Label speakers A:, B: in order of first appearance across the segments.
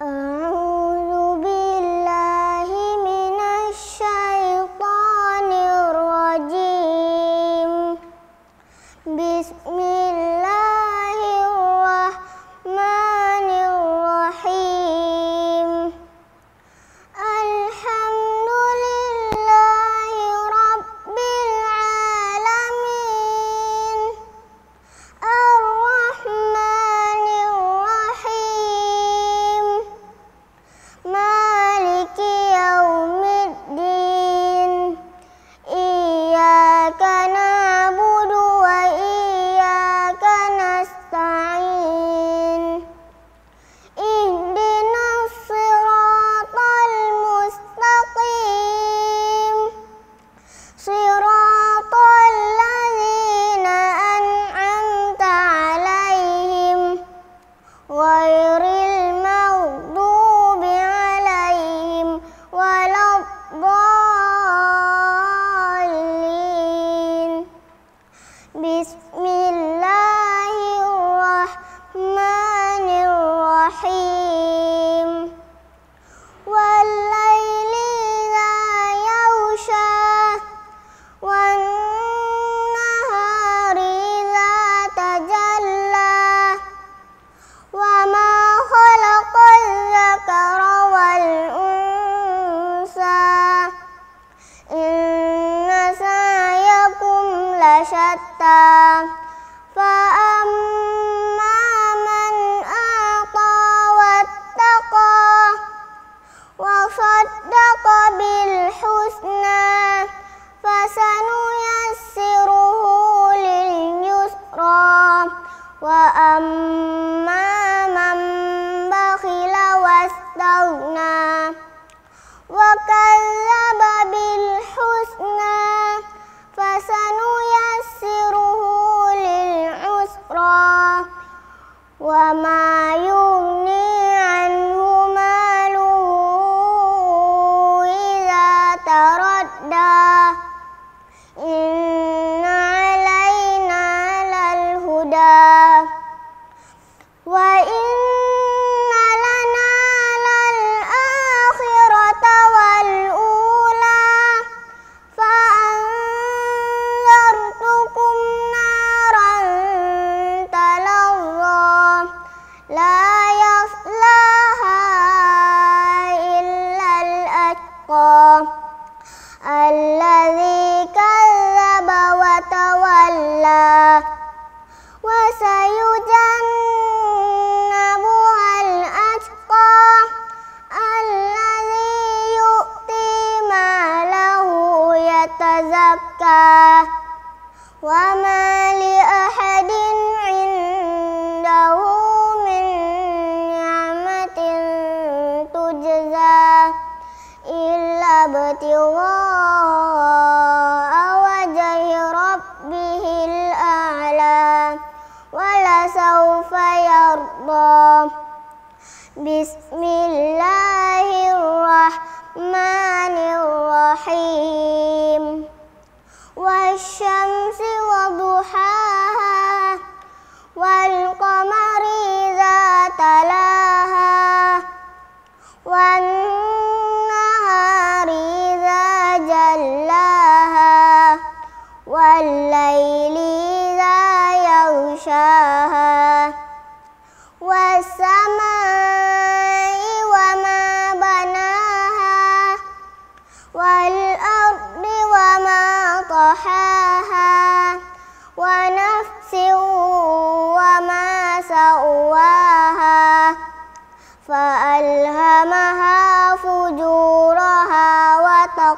A: 嗯。شتى فأما من أعطى واتقى وصدق بالحسنى فسنيسره لليسرى وأما وما لأحد عنده من نعمة تجزى إلا ابتغاء وجه ربه الأعلى ولسوف يرضى بسم الله الرحمن الرحيم والشمس وضحاها والقمر إذا تلاها والنهار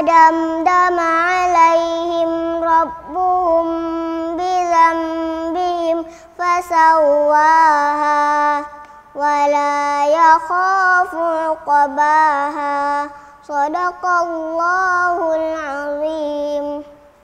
A: فدمدم عليهم ربهم بذنبهم فسواها ولا يخاف عقباها صدق الله العظيم